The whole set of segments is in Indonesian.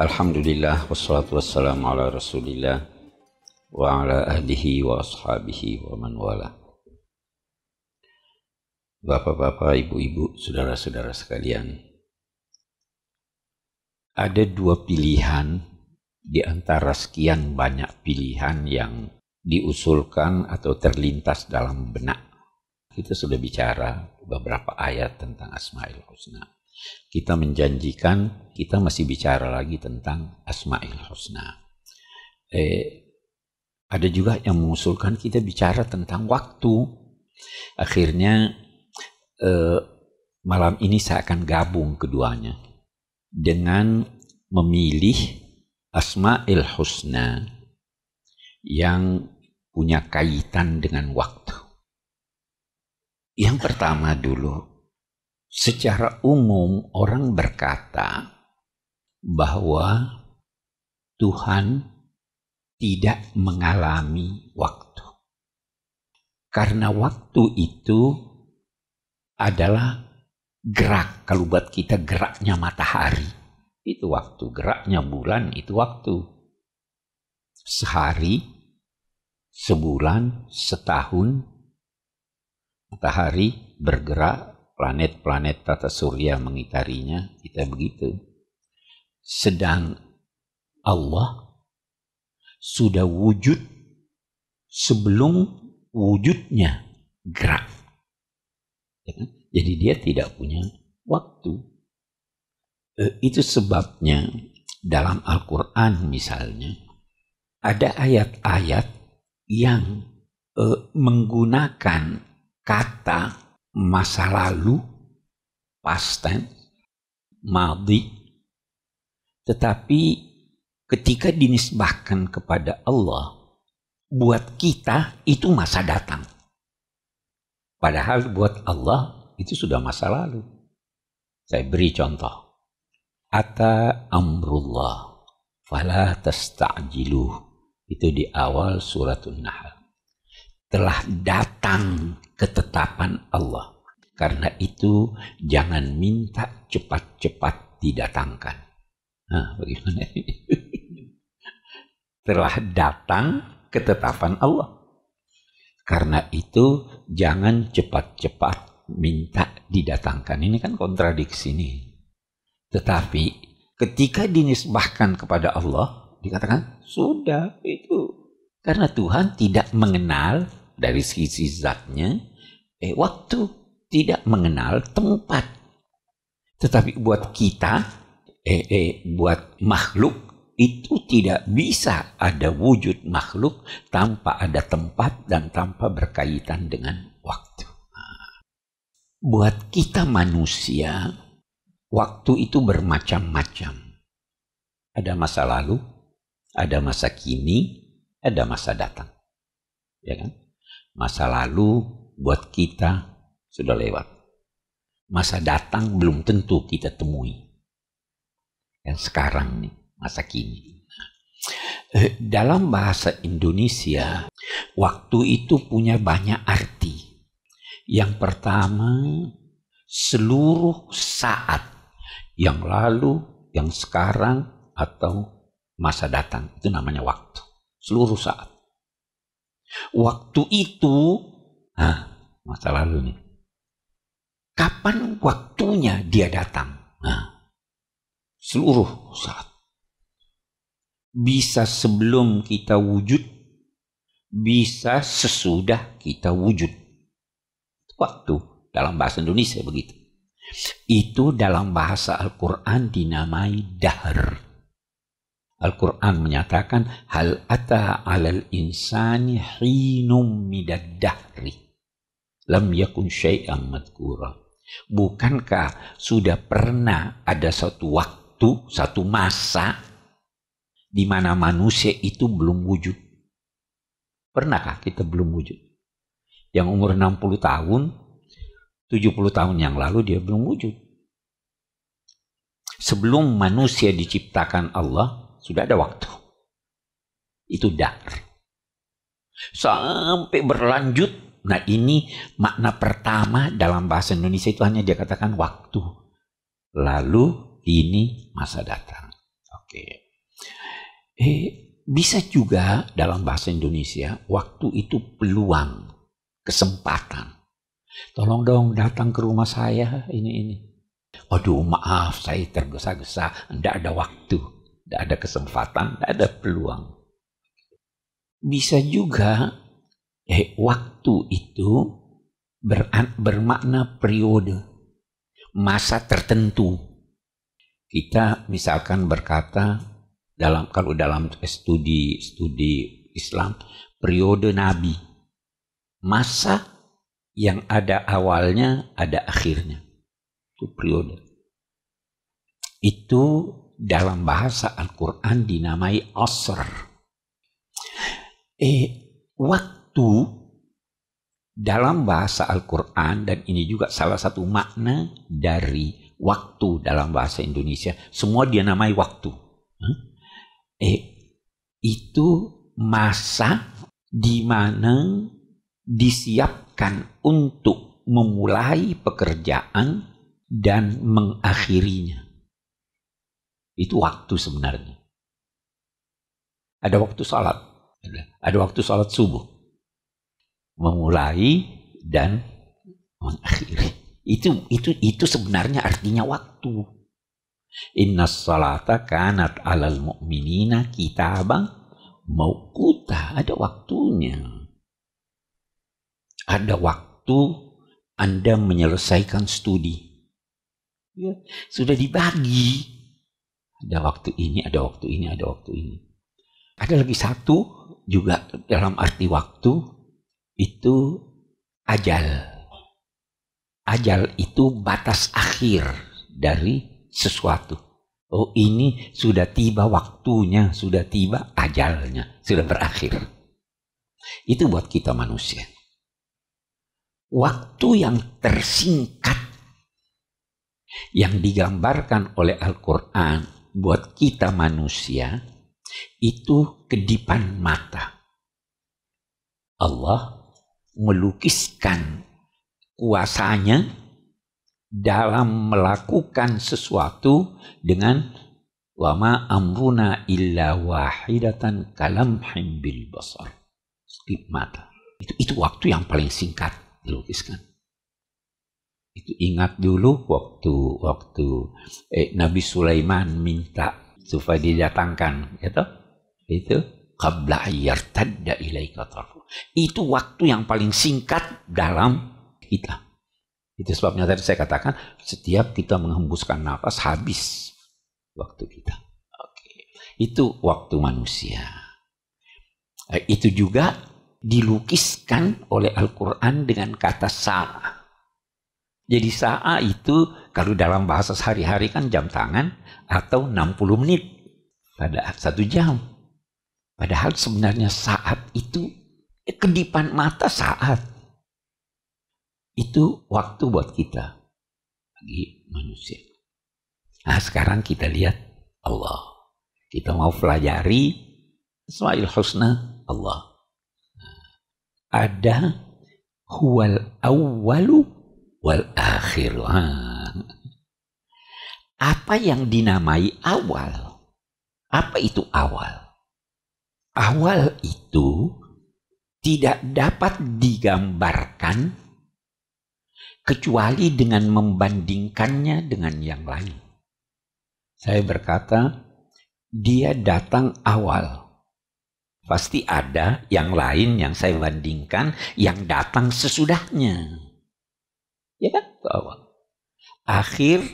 Alhamdulillah wassalatu wassalamu ala Rasulillah wa ala ahlihi wa ashabihi wa man wala. Bapak-bapak, ibu-ibu, saudara-saudara sekalian. Ada dua pilihan di antara sekian banyak pilihan yang diusulkan atau terlintas dalam benak. Kita sudah bicara beberapa ayat tentang Asmaul Husna. Kita menjanjikan kita masih bicara lagi tentang Asma'il Husna. Eh, ada juga yang mengusulkan kita bicara tentang waktu. Akhirnya eh, malam ini saya akan gabung keduanya dengan memilih Asma'il Husna yang punya kaitan dengan waktu. Yang pertama dulu Secara umum orang berkata bahwa Tuhan tidak mengalami waktu. Karena waktu itu adalah gerak. Kalau buat kita geraknya matahari, itu waktu. Geraknya bulan, itu waktu. Sehari, sebulan, setahun, matahari bergerak planet-planet tata surya mengitarinya, kita begitu. Sedang Allah sudah wujud sebelum wujudnya gerak. Ya kan? Jadi dia tidak punya waktu. E, itu sebabnya dalam Al-Quran misalnya, ada ayat-ayat yang e, menggunakan kata masa lalu, past tense, madi Tetapi ketika dinisbahkan kepada Allah, buat kita itu masa datang. Padahal buat Allah itu sudah masa lalu. Saya beri contoh. Ata amrullah fala tasta'jiluh. Itu di awal suratun Nahl. Telah datang ketetapan Allah. Karena itu jangan minta cepat-cepat didatangkan. Nah, bagaimana Telah datang ketetapan Allah. Karena itu jangan cepat-cepat minta didatangkan. Ini kan kontradiksi nih. Tetapi ketika dinisbahkan kepada Allah, dikatakan sudah itu. Karena Tuhan tidak mengenal dari sisi zatnya, Eh, waktu tidak mengenal tempat. Tetapi buat kita, eh, eh, buat makhluk itu tidak bisa ada wujud makhluk tanpa ada tempat dan tanpa berkaitan dengan waktu. Buat kita manusia, waktu itu bermacam-macam. Ada masa lalu, ada masa kini, ada masa datang. Ya kan? Masa lalu buat kita sudah lewat. Masa datang belum tentu kita temui. Yang sekarang nih, masa kini. Eh, dalam bahasa Indonesia, waktu itu punya banyak arti. Yang pertama, seluruh saat yang lalu, yang sekarang, atau masa datang. Itu namanya waktu. Seluruh saat. Waktu itu, nah, masa lalu nih. Kapan waktunya dia datang? Nah, seluruh saat. Bisa sebelum kita wujud, bisa sesudah kita wujud. Waktu dalam bahasa Indonesia begitu. Itu dalam bahasa Al-Quran dinamai dahar. Al-Quran menyatakan hal ata alal insani hinum midad dahri lam yakun syai'an madkura. Bukankah sudah pernah ada satu waktu, satu masa di mana manusia itu belum wujud? Pernahkah kita belum wujud? Yang umur 60 tahun, 70 tahun yang lalu dia belum wujud. Sebelum manusia diciptakan Allah, sudah ada waktu. Itu dar. Sampai berlanjut Nah ini makna pertama dalam bahasa Indonesia itu hanya dia katakan waktu. Lalu ini masa datang. Oke. Okay. Eh, bisa juga dalam bahasa Indonesia waktu itu peluang, kesempatan. Tolong dong datang ke rumah saya ini ini. Waduh maaf saya tergesa-gesa, tidak ada waktu, tidak ada kesempatan, tidak ada peluang. Bisa juga Eh, waktu itu bermakna periode, masa tertentu. Kita misalkan berkata dalam kalau dalam studi studi Islam periode Nabi, masa yang ada awalnya ada akhirnya itu periode. Itu dalam bahasa Al-Quran dinamai asr. Eh, waktu waktu dalam bahasa Al-Quran dan ini juga salah satu makna dari waktu dalam bahasa Indonesia. Semua dia namai waktu. Eh, itu masa di mana disiapkan untuk memulai pekerjaan dan mengakhirinya. Itu waktu sebenarnya. Ada waktu salat, ada waktu salat subuh, memulai dan mengakhiri. Itu itu itu sebenarnya artinya waktu. Inna salata kanat alal mu'minina mau kuta Ada waktunya. Ada waktu Anda menyelesaikan studi. Ya, sudah dibagi. Ada waktu ini, ada waktu ini, ada waktu ini. Ada lagi satu juga dalam arti waktu itu ajal. Ajal itu batas akhir dari sesuatu. Oh ini sudah tiba waktunya, sudah tiba ajalnya, sudah berakhir. Itu buat kita manusia. Waktu yang tersingkat yang digambarkan oleh Al-Quran buat kita manusia itu kedipan mata. Allah melukiskan kuasanya dalam melakukan sesuatu dengan wama amruna illa wahidatan kalam himbil basar. skip mata. Itu, itu waktu yang paling singkat dilukiskan. Itu ingat dulu waktu waktu eh, Nabi Sulaiman minta supaya didatangkan, gitu. Itu qabla ayyartadda ilaika tarfu itu waktu yang paling singkat dalam kita. Itu sebabnya tadi saya katakan, setiap kita menghembuskan nafas habis waktu kita. Oke. Itu waktu manusia. Eh, itu juga dilukiskan oleh Al-Quran dengan kata sa'a. Jadi sa'a itu kalau dalam bahasa sehari-hari kan jam tangan atau 60 menit pada satu jam. Padahal sebenarnya saat itu Kedipan mata saat. Itu waktu buat kita. Bagi manusia. Nah sekarang kita lihat Allah. Kita mau pelajari Ismail Husna Allah. Nah, ada huwal awwalu wal akhir. Nah, apa yang dinamai awal? Apa itu awal? Awal itu tidak dapat digambarkan kecuali dengan membandingkannya dengan yang lain. Saya berkata, dia datang awal. Pasti ada yang lain yang saya bandingkan yang datang sesudahnya. Ya kan? awal. Akhir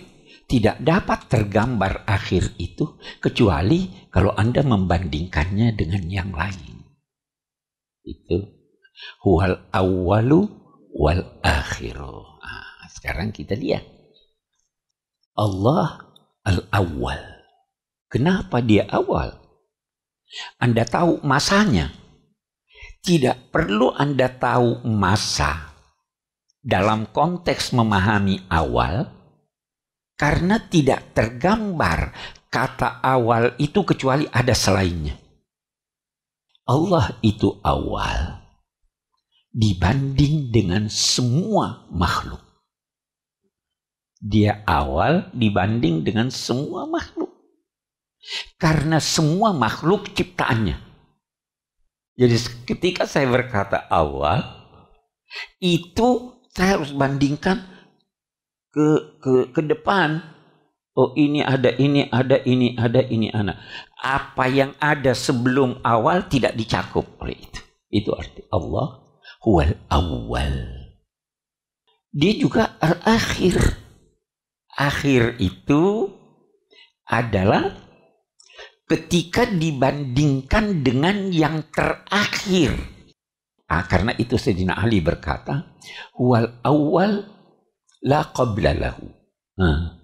tidak dapat tergambar akhir itu kecuali kalau Anda membandingkannya dengan yang lain. Itu huwal awalu wal akhiru. Nah, sekarang kita lihat. Allah al awal. Kenapa dia awal? Anda tahu masanya. Tidak perlu Anda tahu masa dalam konteks memahami awal karena tidak tergambar kata awal itu kecuali ada selainnya. Allah itu awal dibanding dengan semua makhluk. Dia awal dibanding dengan semua makhluk. Karena semua makhluk ciptaannya. Jadi ketika saya berkata awal, itu saya harus bandingkan ke, ke, ke depan Oh ini ada, ini ada, ini ada, ini ada. Apa yang ada sebelum awal tidak dicakup oleh itu. Itu arti Allah huwal awal. Dia juga al-akhir. Akhir itu adalah ketika dibandingkan dengan yang terakhir. Nah, karena itu Sayyidina Ali berkata, huwal awal la qabla lahu. Nah,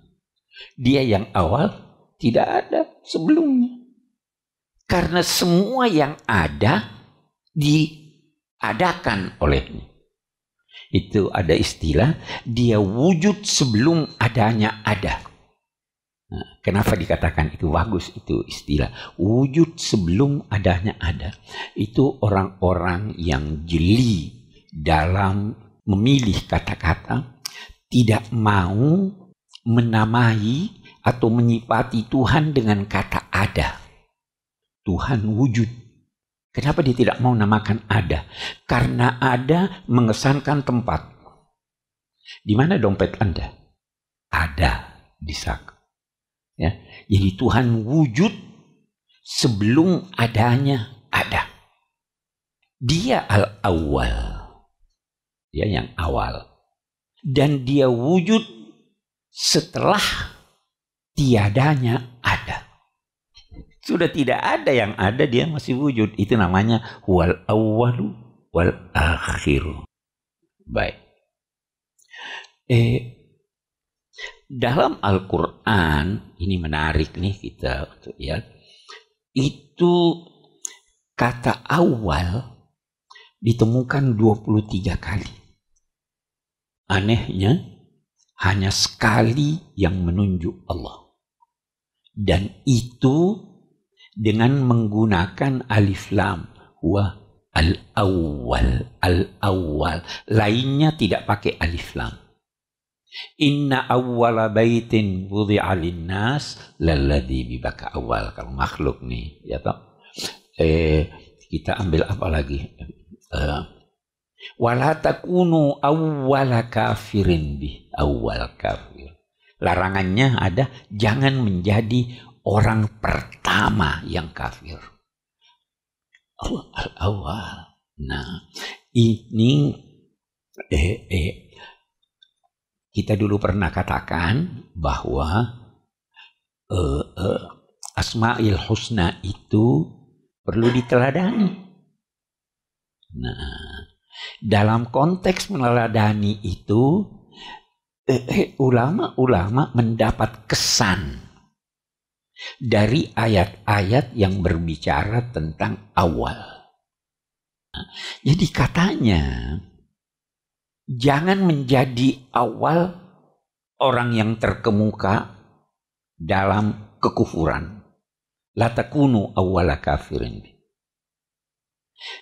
dia yang awal tidak ada sebelumnya. Karena semua yang ada diadakan olehnya. Itu ada istilah dia wujud sebelum adanya ada. Nah, kenapa dikatakan itu bagus itu istilah wujud sebelum adanya ada. Itu orang-orang yang jeli dalam memilih kata-kata tidak mau menamai atau menyipati Tuhan dengan kata ada. Tuhan wujud. Kenapa dia tidak mau namakan ada? Karena ada mengesankan tempat. Di mana dompet Anda? Ada di sak. Ya. Jadi Tuhan wujud sebelum adanya ada. Dia al awal Dia yang awal. Dan dia wujud setelah tiadanya ada. Sudah tidak ada yang ada dia masih wujud. Itu namanya wal awalu wal akhiru. Baik. Eh, dalam Al-Quran, ini menarik nih kita untuk ya itu kata awal ditemukan 23 kali. Anehnya, hanya sekali yang menunjuk Allah. Dan itu dengan menggunakan alif lam wa al-awwal al-awwal lainnya tidak pakai alif lam inna awwala baitin wudi'a linnas lalladzi bibaka awal kalau makhluk nih ya toh eh kita ambil apa lagi eh, Wala takunu awwala kafirin bi awal kafir. Larangannya ada jangan menjadi orang pertama yang kafir. Al awal. Nah, ini eh, eh, kita dulu pernah katakan bahwa eh, eh, Asmaul Husna itu perlu diteladani. Nah, dalam konteks meneladani itu, ulama-ulama eh, eh, mendapat kesan dari ayat-ayat yang berbicara tentang awal. Jadi katanya, jangan menjadi awal orang yang terkemuka dalam kekufuran. Latakunu awala kafirin.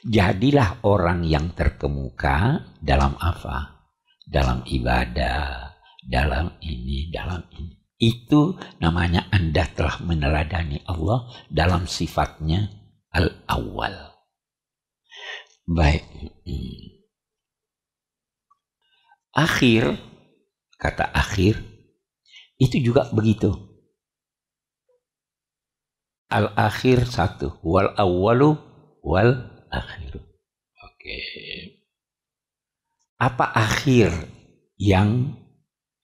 Jadilah orang yang terkemuka dalam apa? Dalam ibadah, dalam ini, dalam ini. Itu namanya Anda telah meneladani Allah dalam sifatnya al-awwal. Baik. Akhir, kata akhir, itu juga begitu. Al-akhir satu. Wal-awwalu wal akhir. Oke. Apa akhir yang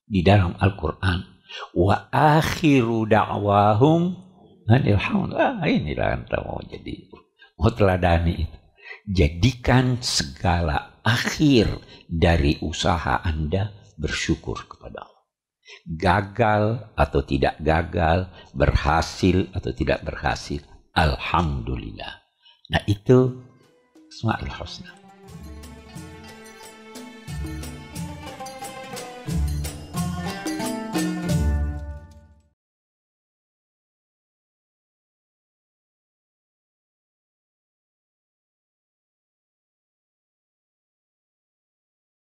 di dalam Al-Qur'an? Wa akhiru da'wahum Ah, inilah yang mau jadi mau teladani itu. Jadikan segala akhir dari usaha Anda bersyukur kepada Allah. Gagal atau tidak gagal, berhasil atau tidak berhasil, alhamdulillah. Nah, itu الأسماء الحسنى